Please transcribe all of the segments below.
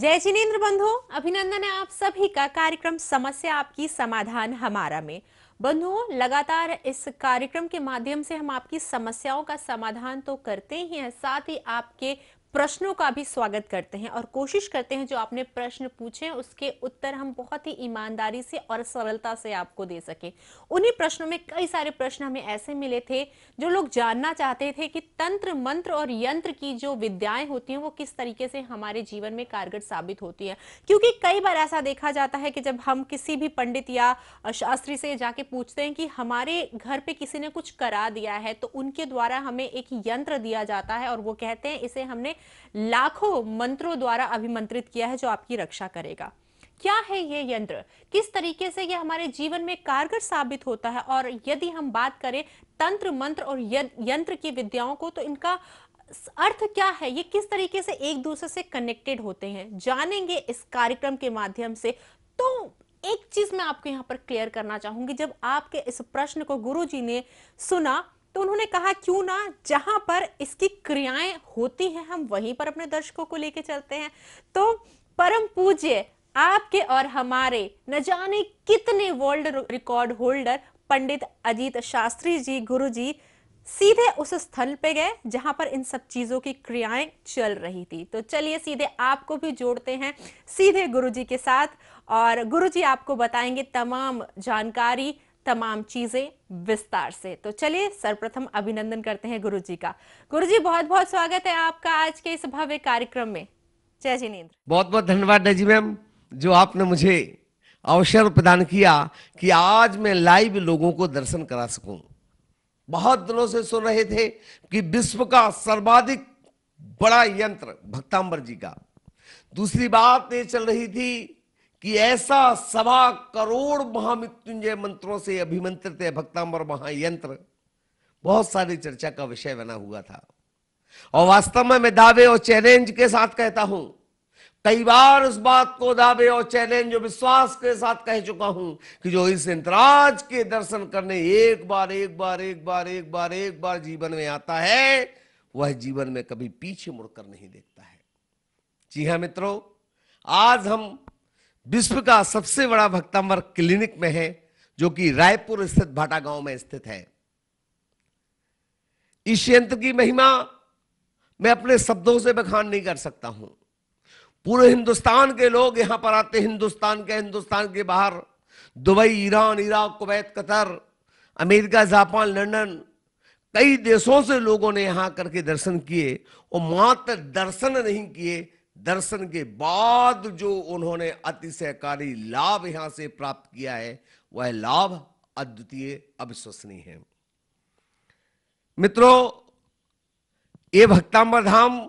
जय जिनेन्द्र बंधु अभिनंदन है आप सभी का कार्यक्रम समस्या आपकी समाधान हमारा में बंधुओं लगातार इस कार्यक्रम के माध्यम से हम आपकी समस्याओं का समाधान तो करते ही हैं साथ ही आपके प्रश्नों का भी स्वागत करते हैं और कोशिश करते हैं जो आपने प्रश्न पूछे हैं उसके उत्तर हम बहुत ही ईमानदारी से और सरलता से आपको दे सके उन्हीं प्रश्नों में कई सारे प्रश्न हमें ऐसे मिले थे जो लोग जानना चाहते थे कि तंत्र मंत्र और यंत्र की जो विद्याएं होती हैं वो किस तरीके से हमारे जीवन में कारगर साबित होती है क्योंकि कई बार ऐसा देखा जाता है कि जब हम किसी भी पंडित या शास्त्री से जाके पूछते हैं कि हमारे घर पे किसी ने कुछ करा दिया है तो उनके द्वारा हमें एक यंत्र दिया जाता है और वो कहते हैं इसे हमने लाखों मंत्रों द्वारा अभिमंत्रित किया है जो आपकी रक्षा करेगा क्या है ये यंत्र किस तरीके से यह हमारे जीवन में कारगर साबित होता है और यदि हम बात करें तंत्र मंत्र और यंत्र की विद्याओं को तो इनका अर्थ क्या है ये किस तरीके से एक दूसरे से कनेक्टेड होते हैं जानेंगे इस कार्यक्रम के माध्यम से तो एक चीज मैं आपको यहाँ पर क्लियर करना चाहूंगी जब आपके इस प्रश्न को गुरु जी ने सुना तो उन्होंने कहा क्यों ना जहां पर इसकी क्रियाएं होती हैं हम वहीं पर अपने दर्शकों को लेके चलते हैं तो परम पूज्य आपके और हमारे न जाने कितने world record holder Pandit Ajit Shastri ji Guru ji सीधे उस स्थल पे गए जहां पर इन सब चीजों की क्रियाएं चल रही थी तो चलिए सीधे आपको भी जोड़ते हैं सीधे गुरु जी के साथ और गुरु जी आपको बताएंगे तमाम जानकारी तमाम चीजें विस्तार से तो चलिए सर्वप्रथम अभिनंदन करते हैं गुरु जी का गुरु जी बहुत बहुत स्वागत है आपका आज के इस भव्य कार्यक्रम में जय जिनेन्द्र बहुत बहुत धन्यवाद जी मैम जो आपने मुझे अवसर प्रदान किया कि आज मैं लाइव लोगों को दर्शन करा सकूं बहुत दिनों से सुन रहे थे कि विश्व का सर्वाधिक बड़ा यंत्र भक्तांबर जी का दूसरी बात ये चल रही थी कि ऐसा सवा करोड़ महामृत्युंजय मंत्रों से अभिमंत्रित है भक्तांबर महायंत्र बहुत सारी चर्चा का विषय बना हुआ था और वास्तव में मैं दावे और चैलेंज के साथ कहता हूं कई बार उस बात को दावे और चैलेंज और विश्वास के साथ कह चुका हूं कि जो इस इंतराज के दर्शन करने एक बार एक बार एक बार एक बार एक बार जीवन में आता है वह जीवन में कभी पीछे मुड़कर नहीं देखता है जी हां मित्रों आज हम विश्व का सबसे बड़ा भक्तांबर क्लिनिक में है जो कि रायपुर स्थित भाटा गांव में स्थित है इस यंत्र की महिमा मैं अपने शब्दों से बखान नहीं कर सकता हूं पूरे हिंदुस्तान के लोग यहां पर आते हिंदुस्तान के हिंदुस्तान के बाहर Dubai Iran Iraq Kuwait Qatar America Japan London कई देशों से लोगों ने यहां करके दर्शन किए और मात्र दर्शन नहीं किए दर्शन के बाद जो उन्होंने अतिशयकारी लाभ यहां से प्राप्त किया है वह लाभ अद्वितीय अविश्वसनीय है मित्रों ये भक्तांबर धाम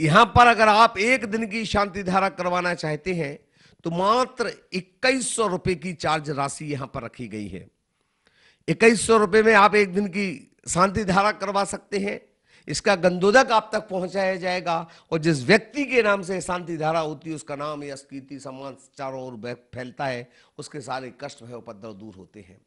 यहां पर अगर आप एक दिन की शांति धारा करवाना चाहते हैं तो मात्र इक्कीस सौ रुपए की चार्ज राशि यहां पर रखी गई है इक्कीस सौ रुपए में आप एक दिन की शांति धारा करवा सकते हैं इसका गंदोदक आप तक पहुंचाया जाएगा और जिस व्यक्ति के नाम से शांति धारा होती है उसका नाम यश कीर्ति सम्मान चारों ओर फैलता है उसके सारे कष्ट भय उपद्रव दूर होते हैं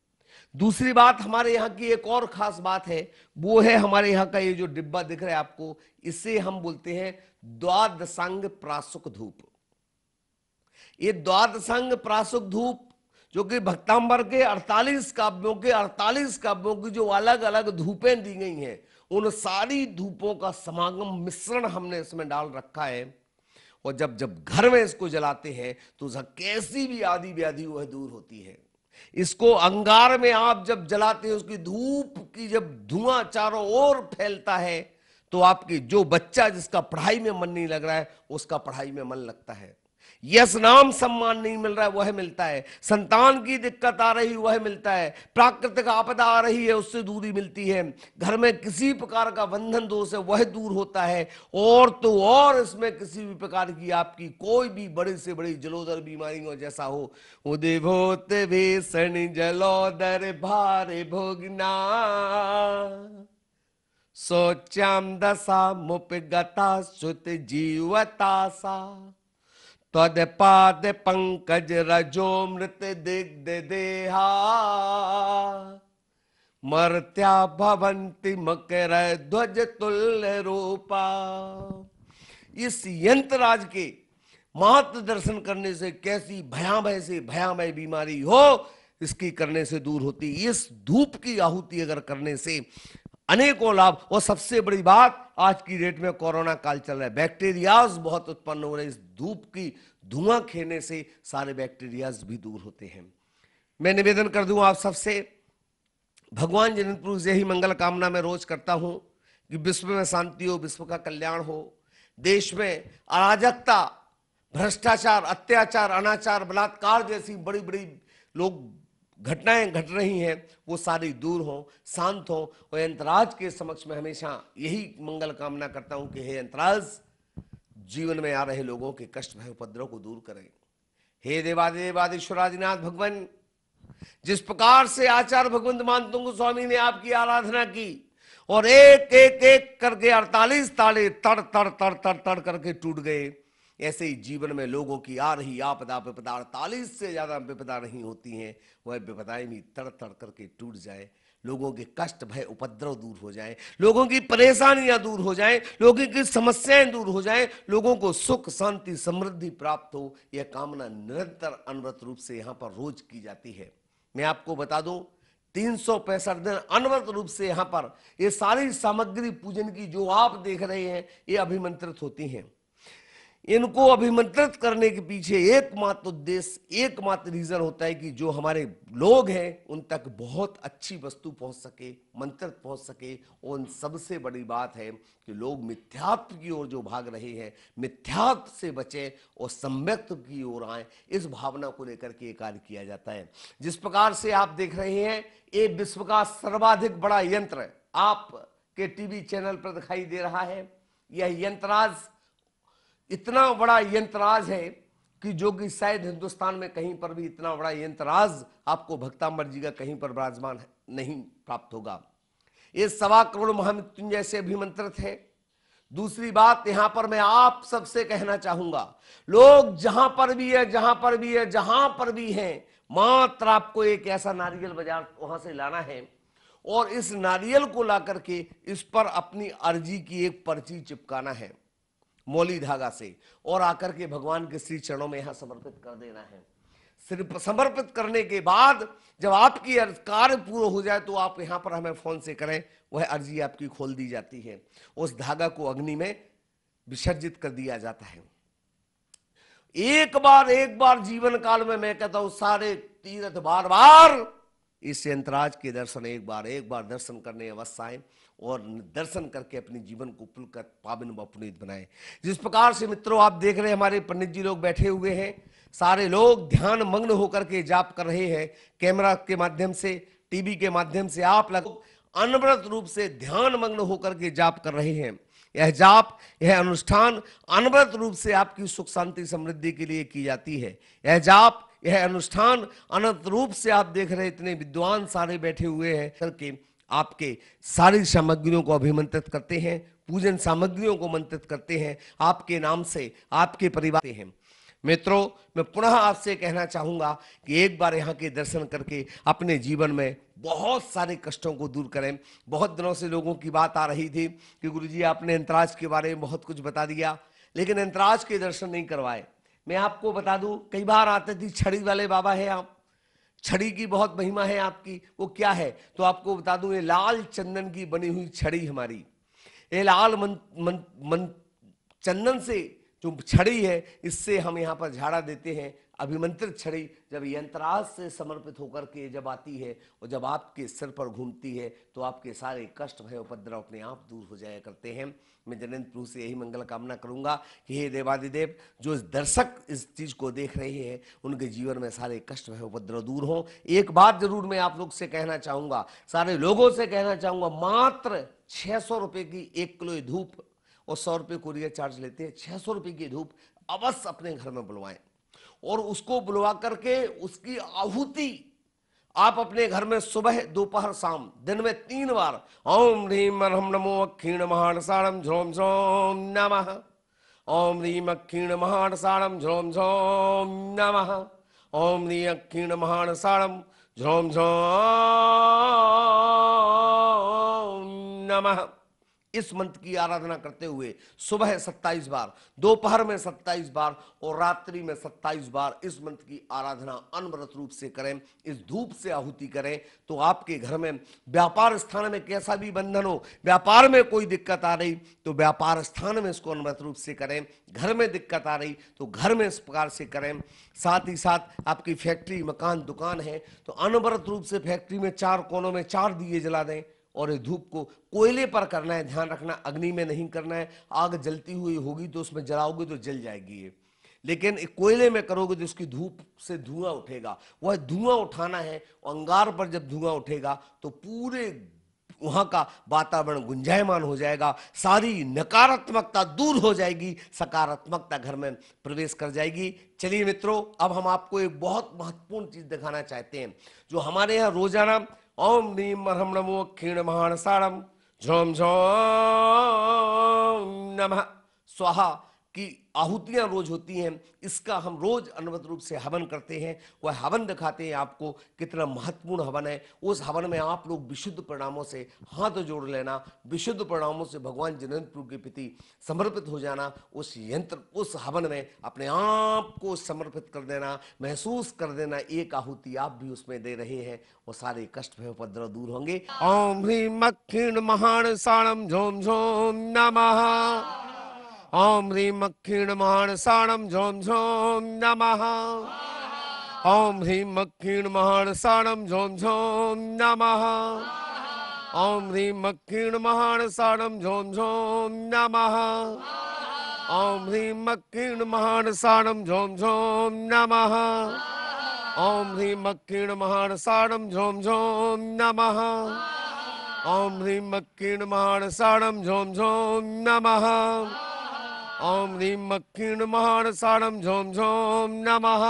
दूसरी बात हमारे यहाँ की एक और खास बात है वो है हमारे यहाँ का ये जो डिब्बा दिख रहा है आपको इसे हम बोलते हैं द्वादशांग प्रासुक धूप ये द्वादशांग प्रासुक धूप जो कि भक्तांबर के 48 काव्यों के 48 काव्यों की जो अलग अलग धूपें दी गई हैं उन सारी धूपों का समागम मिश्रण हमने इसमें डाल रखा है और जब जब घर में इसको जलाते हैं तो उसका कैसी भी आदि व्याधि वह दूर होती है इसको अंगार में आप जब जलाते हैं उसकी धूप की जब धुआं चारों ओर फैलता है तो आपकी जो बच्चा जिसका पढ़ाई में मन नहीं लग रहा है उसका पढ़ाई में मन लगता है यस नाम सम्मान नहीं मिल रहा है वह मिलता है संतान की दिक्कत आ रही वह मिलता है प्राकृतिक आपदा आ रही है उससे दूरी मिलती है घर में किसी प्रकार का बंधन दोष है वह दूर होता है और तो और इसमें किसी भी प्रकार की आपकी कोई भी बड़े से बड़ी जलोदर बीमारी हो जैसा हो उदिभूत भीषण जलोदर भारे भोगना सोचाम दशा मुप गता सुत जीवता सा त्वद पाद पंकज रजो मृत दिग्ध देहा मर्त्या भवंति मकर ध्वज तुल्य रूपा इस यंत्रराज के महत्व दर्शन करने से कैसी भयामय से भयामय बीमारी हो इसकी करने से दूर होती इस धूप की आहुति अगर करने से अनेकों लाभ और सबसे बड़ी बात आज की डेट में कोरोना काल चल रहा है बैक्टीरियाज बहुत उत्पन्न हो रहे हैं इस धूप की धुआं खेने से सारे बैक्टीरियाज भी दूर होते हैं मैं निवेदन कर दूं आप सबसे भगवान जनित पुरुष यही मंगल कामना मैं रोज करता हूं कि विश्व में शांति हो विश्व का कल्याण हो देश में अराजकता भ्रष्टाचार अत्याचार अनाचार बलात्कार जैसी बड़ी बड़ी लोग घटनाएं घट रही हैं वो सारी दूर हों शांत हों और अंतराज के समक्ष में हमेशा यही मंगल कामना करता हूं कि हे अंतराज जीवन में आ रहे लोगों के कष्ट भय उपद्रव को दूर करें हे देवादेवादेश्वरादिनाथ भगवान जिस प्रकार से आचार्य भगवंत मान तुंग स्वामी ने आपकी आराधना की और एक एक एक करके अड़तालीस ताले तड़ तड़ तड़ तड़ तड़ करके टूट गए ऐसे ही जीवन में लोगों की आ रही आपदा विपदा अड़तालीस से ज़्यादा विपदा नहीं होती हैं वह विपदाएं भी तड़ तड़ करके टूट जाए लोगों के कष्ट भय उपद्रव दूर हो जाए लोगों की परेशानियां दूर हो जाए लोगों की समस्याएं दूर हो जाए लोगों को सुख शांति समृद्धि प्राप्त हो यह कामना निरंतर अनवरत रूप से यहाँ पर रोज की जाती है मैं आपको बता दूँ तीन सौ पैंसठ दिन अनवरत रूप से यहाँ पर ये सारी सामग्री पूजन की जो आप देख रहे हैं ये अभिमंत्रित होती हैं इनको अभिमंत्रित करने के पीछे एकमात्र उद्देश्य एकमात्र रीजन होता है कि जो हमारे लोग हैं उन तक बहुत अच्छी वस्तु पहुंच सके मंत्र पहुंच सके उन सबसे बड़ी बात है कि लोग मिथ्यात्व की ओर जो भाग रहे हैं मिथ्यात्व से बचे और सम्यक्त की ओर आए इस भावना को लेकर के कार्य किया जाता है जिस प्रकार से आप देख रहे हैं ये विश्व का सर्वाधिक बड़ा यंत्र आप के टीवी चैनल पर दिखाई दे रहा है यह यंत्राज इतना बड़ा यंत्राज है कि जो कि शायद हिंदुस्तान में कहीं पर भी इतना बड़ा यंत्राज आपको भक्ता मर्जी का कहीं पर विराजमान नहीं प्राप्त होगा ये सवा करोड़ महामृत्युंजय से अभिमंत्रित है दूसरी बात यहां पर मैं आप सबसे कहना चाहूंगा लोग जहां पर भी है जहां पर भी है जहां पर भी है मात्र आपको एक ऐसा नारियल बाजार वहां से लाना है और इस नारियल को ला करके इस पर अपनी अर्जी की एक पर्ची चिपकाना है मौली धागा से और आकर के भगवान के श्री चरणों में यहां समर्पित कर देना है समर्पित करने के बाद जब आपकी कार्य पूरा हो जाए तो आप यहां पर हमें फोन से करें वह अर्जी आपकी खोल दी जाती है उस धागा को अग्नि में विसर्जित कर दिया जाता है एक बार एक बार जीवन काल में मैं कहता हूं सारे तीर्थ बार बार इस यंतराज के दर्शन एक बार एक बार दर्शन करने अवश्य आए और दर्शन करके अपने जीवन को पुलकर पावन व पुनीत बनाए जिस प्रकार से मित्रों आप देख रहे हैं हमारे पंडित जी लोग बैठे हुए हैं सारे लोग ध्यान मग्न होकर के जाप कर रहे हैं कैमरा के माध्यम से टीवी के माध्यम से आप लोग अनवरत रूप से ध्यान मग्न होकर के जाप कर रहे हैं यह जाप यह अनुष्ठान अनवरत रूप से आपकी सुख शांति समृद्धि के लिए की जाती है यह जाप यह अनुष्ठान अनंत रूप से आप देख रहे इतने विद्वान सारे बैठे हुए हैं करके आपके सारी सामग्रियों को अभिमंत्रित करते हैं पूजन सामग्रियों को मंत्रित करते हैं आपके नाम से आपके परिवार हैं मित्रों मैं पुनः आपसे कहना चाहूंगा कि एक बार यहाँ के दर्शन करके अपने जीवन में बहुत सारे कष्टों को दूर करें बहुत दिनों से लोगों की बात आ रही थी कि गुरुजी आपने अंतराज के बारे में बहुत कुछ बता दिया लेकिन अंतराज के दर्शन नहीं करवाए मैं आपको बता दूं कई बार आते थे छड़ी वाले बाबा है आप छड़ी की बहुत महिमा है आपकी वो क्या है तो आपको बता दूं ये लाल चंदन की बनी हुई छड़ी हमारी ये लाल मन, मन, मन चंदन से जो छड़ी है इससे हम यहाँ पर झाड़ा देते हैं अभिमंत्रित छड़ी जब यंत्रास से समर्पित होकर के जब आती है और जब आपके सिर पर घूमती है तो आपके सारे कष्ट भय उपद्रव अपने आप दूर हो जाया करते हैं मैं जनेन्द्र प्रभु से यही मंगल कामना करूंगा कि हे देवादिदेव जो दर्शक इस चीज को देख रहे हैं उनके जीवन में सारे कष्ट भय उपद्रव दूर हो एक बात जरूर मैं आप लोग से कहना चाहूंगा सारे लोगों से कहना चाहूंगा मात्र छह सौ रुपए की एक किलो धूप और सौ रुपये कुरियर चार्ज लेते हैं छह सौ रुपये की धूप अवश्य अपने घर में बुलवाएं और उसको बुलवा करके उसकी आहुति आप अपने घर में सुबह दोपहर शाम दिन में तीन बार ओम ह्रीम अरहम नमो अक्षीण साणम झोम झोम नम ओम ह्रीम अक्षीण साणम झोम झोम नम ओम ह्री अक्षीण साणम झोम झोम नमः इस मंत्र की आराधना करते हुए सुबह 27 बार दोपहर में 27 बार और रात्रि में 27 बार इस मंत्र की आराधना अनवरत रूप से करें इस धूप से आहुति करें तो आपके घर में व्यापार स्थान में कैसा भी बंधन हो व्यापार में कोई दिक्कत आ रही तो व्यापार स्थान में इसको अनवरत रूप से करें घर में दिक्कत आ रही तो घर में इस प्रकार से करें साथ ही साथ आपकी फैक्ट्री मकान दुकान है तो अनवरत रूप से फैक्ट्री में चार कोनों में चार दिए जला दें और ये धूप को कोयले पर करना है ध्यान रखना अग्नि में नहीं करना है आग जलती हुई होगी तो उसमें जलाओगे तो जल जाएगी ये लेकिन कोयले में करोगे तो उसकी धूप से धुआं उठेगा वह धुआं उठाना है अंगार पर जब धुआं उठेगा तो पूरे वहां का वातावरण गुंजायमान हो जाएगा सारी नकारात्मकता दूर हो जाएगी सकारात्मकता घर में प्रवेश कर जाएगी चलिए मित्रों अब हम आपको एक बहुत महत्वपूर्ण चीज दिखाना चाहते हैं जो हमारे यहाँ रोजाना ओम नीम मरहम नमो क्षीण महाणसाणम झोम झोम नमः स्वाहा की आहुतियां रोज होती हैं इसका हम रोज अनवत रूप से हवन करते हैं वह हवन दिखाते हैं आपको कितना महत्वपूर्ण हवन है उस हवन में आप लोग विशुद्ध परिणामों से हाथ जोड़ लेना विशुद्ध परिणामों से भगवान जिनेन्द्रपुर के प्रति समर्पित हो जाना उस यंत्र उस हवन में अपने आप को समर्पित कर देना महसूस कर देना एक आहुति आप भी उसमें दे रहे हैं वो सारे कष्ट भय उपद्रव दूर होंगे ओम ह्रीम मक्षिण महान साणम झोम झोम नमः ओम झोम ॐ ह्रीं मक्षीणमहाणसाणं झों झों नमः ॐ ह्रीं मक्षीणमहाणसाणं झों झों नमः ॐ ह्रीं मक्षीणमहाणसाणं झों झों नमः झोम ह्रीं मक्षीणमहाणसाणं झों झों नमः ॐ झोम झोम नम ओम ह्रीम ॐ महान मक्षीणमहाणसाणं झोम झोम नम ॐ ह्रीं मक्कीर्णमहाणसारं झों झों नमः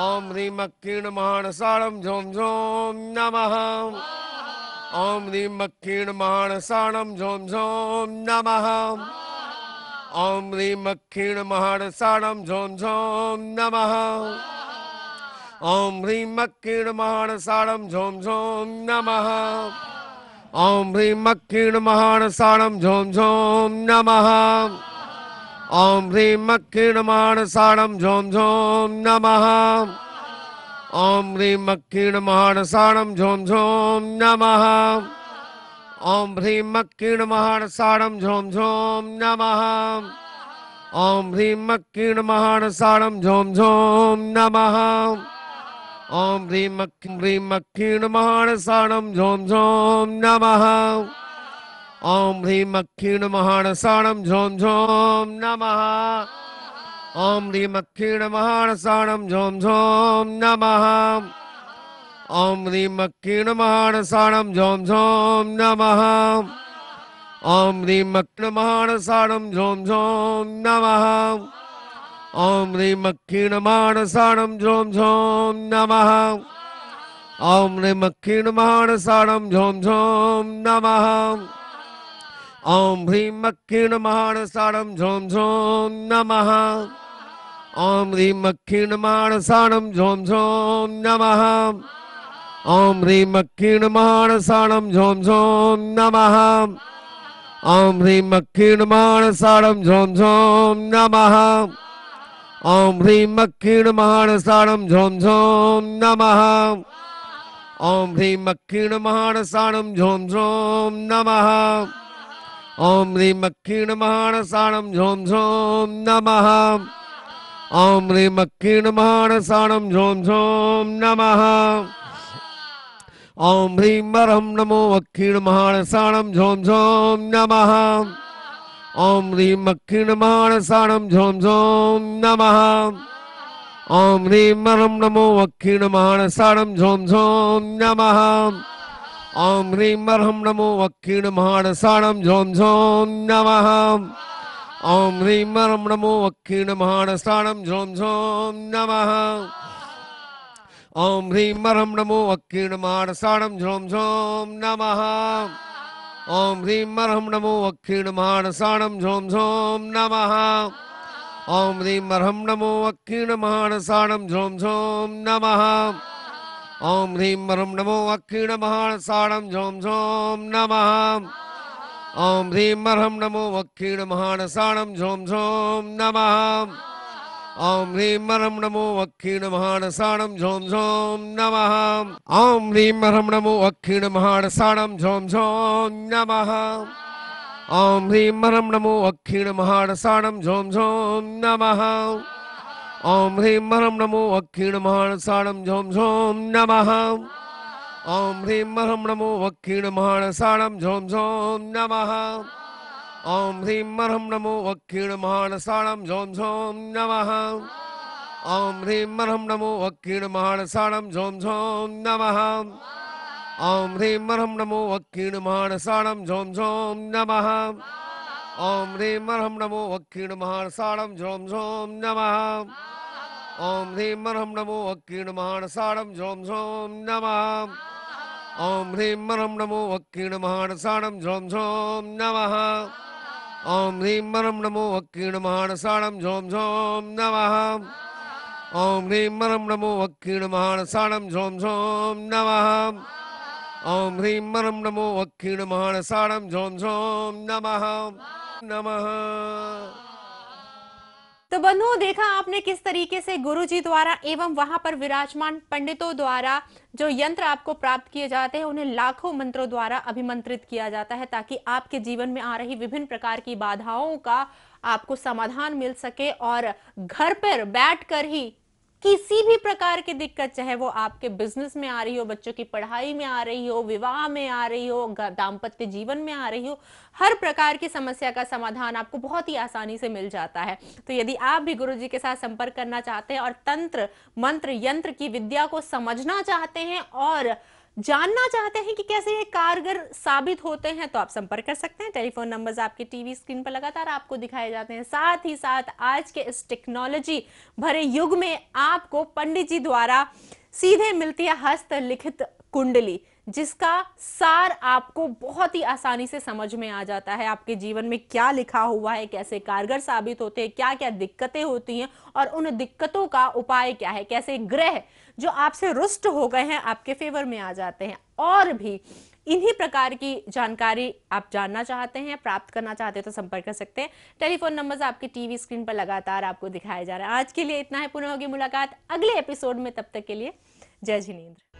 ॐ ह्रीं मक्कीर्णमहाणसारं झों झों नमः ॐ ह्रीं मक्कीर्णमहाणसारं झों झों नमः ॐ ह्रीं मक्कीर्णमहाणसारं झों झों नमः ॐ ह्रीं मक्कीर्णमहाणसारं झोम झों नमः ॐ ह्रीं सारम झोम झोम नमः ॐ ह्रीं मक्कीर्णमाणसाणं झों झोम नमः ॐ ह्रीं मक्कीर्णमाणसाणं झों झों नमः ॐ ह्रीं मक्कीर्णमाणसाणं झों झों नमः ॐ ह्रीं मक्कीर्णमाणसाणं झोम झों नमः ॐ ह्रीं मक् ह्रीं मक्कीर्णमाणसाणं झोम झोम नमः ॐ ह्रीं झोम नम झों नमः ॐ ह्रीं साणम झोम झोम नमः ॐ ह्रीं अक्षीणमहाणसाणं झोम झों नमः ॐ ह्रीं अक्षीणमहाणसाणं झोम झोम नमः ॐ ह्रीं अक्षीणमहाणसाणं झोम झोम नमः ॐ ह्रीं साणम झोम झोम नमः ॐ ह्रीं मक्खीण साणम झोम झोम नमः ॐ ह्रीं मक्खीण साणम झोम झोम नमः ॐ ह्रीं मक्खीण साणम झोम झोम नमः ॐ ह्रीं मक्खीण साणम झोम झोम नमः ॐ ह्रीं मक्खीण साणम झोम झोम नमः ॐ ह्रीं मक्खीण साणम झोम झोम नमः ओम ह्रीं अक्षीणमहाणसाणं झों झों नमः ओम ह्रीं अक्षीणमहाणसाणं झों झों नमः ओम ह्रीं वरं नमो अक्षीणमहाणसाणं झों झों नमः ओम ह्रीं अक्षीणमहाणसाणं झों झों नमः ओम ह्रीं वरं नमो अक्षीणमहाणसाणं झों झोम नमः ओम ह्रीं अर्हं नमो वक्कीणमहाणसाणं झों झोम नमः ओम ह्रीं अर्हं नमो वक्कीणमहाणसाणं झों झोम नमः ओम ह्रीं अर्हं नमो वक्कीणमहाणसाणं झोम झोम नमः ओम ह्रीं अर्हं नमो वक्कीणमहाणसाणं झों झोम नमः ओम ह्रीं अर्हं नमो वक्कीणमहाणसाणं झोम झोम नमः ओम ह्रीं वरुं नमो अक्षीणमहाणसाणं झोम झोम नम ओम ह्रीं वरं नमो अक्षीणमहाणसाणं झोम झोम नम ओम ह्रीं वरं नमो अक्षीणमहाणसाणं झोम झोम नम ओम ह्रीं वरं नमो अक्षीणमहाणसाणं झोम झोम नम ओम ह्रीं वरं नमो साणम झोम झोम नम ओम ह्रीं मरम नमो साणम झोम झोम नम ओम ह्रीं मरम नमो साणम झोम झोम नम ओम ह्रीं मरम नमो साणम झोम झोम नम ओम ह्रीं मरम नमो साणम झोम झोम नम ओम ह्रीं मरम नमो साणम झोम झोम नम ओम ह्रीं रम नमो महान साड़म झोम झोम नमः ओम ह्रीं रम नमो महान साड़म झोम झोम नमः ओम ह्रीं रम नमो साड़म झोम झोम नमः ओम ह्रीं रम नमो साड़म झोम झोम नमः ओम ह्रीं रम नमो महान साड़म झोम झोम नमः ओम ह्रीं मरम नमो वक्कीणमहाणसारं झोम झोम नमः नमः तो बंधुओं देखा आपने किस तरीके से गुरुजी द्वारा एवं वहां पर विराजमान पंडितों द्वारा जो यंत्र आपको प्राप्त किए जाते हैं उन्हें लाखों मंत्रों द्वारा अभिमंत्रित किया जाता है ताकि आपके जीवन में आ रही विभिन्न प्रकार की बाधाओं का आपको समाधान मिल सके और घर पर बैठकर ही किसी भी प्रकार की दिक्कत चाहे वो आपके बिजनेस में आ रही हो बच्चों की पढ़ाई में आ रही हो विवाह में आ रही हो दाम्पत्य जीवन में आ रही हो हर प्रकार की समस्या का समाधान आपको बहुत ही आसानी से मिल जाता है तो यदि आप भी गुरु जी के साथ संपर्क करना चाहते हैं और तंत्र मंत्र यंत्र की विद्या को समझना चाहते हैं और जानना चाहते हैं कि कैसे ये कारगर साबित होते हैं तो आप संपर्क कर सकते हैं टेलीफोन नंबर्स आपके टीवी स्क्रीन पर लगातार आपको दिखाए जाते हैं साथ ही साथ आज के इस टेक्नोलॉजी भरे युग में आपको पंडित जी द्वारा सीधे मिलती है हस्तलिखित कुंडली जिसका सार आपको बहुत ही आसानी से समझ में आ जाता है आपके जीवन में क्या लिखा हुआ है कैसे कारगर साबित होते हैं क्या क्या दिक्कतें होती हैं और उन दिक्कतों का उपाय क्या है कैसे ग्रह जो आपसे रुष्ट हो गए हैं आपके फेवर में आ जाते हैं और भी इन्हीं प्रकार की जानकारी आप जानना चाहते हैं प्राप्त करना चाहते हैं तो संपर्क कर सकते हैं टेलीफोन नंबर्स आपके टीवी स्क्रीन पर लगातार आपको दिखाए जा रहे हैं आज के लिए इतना है पुनः होगी मुलाकात अगले एपिसोड में तब तक के लिए जय जिनेन्द्र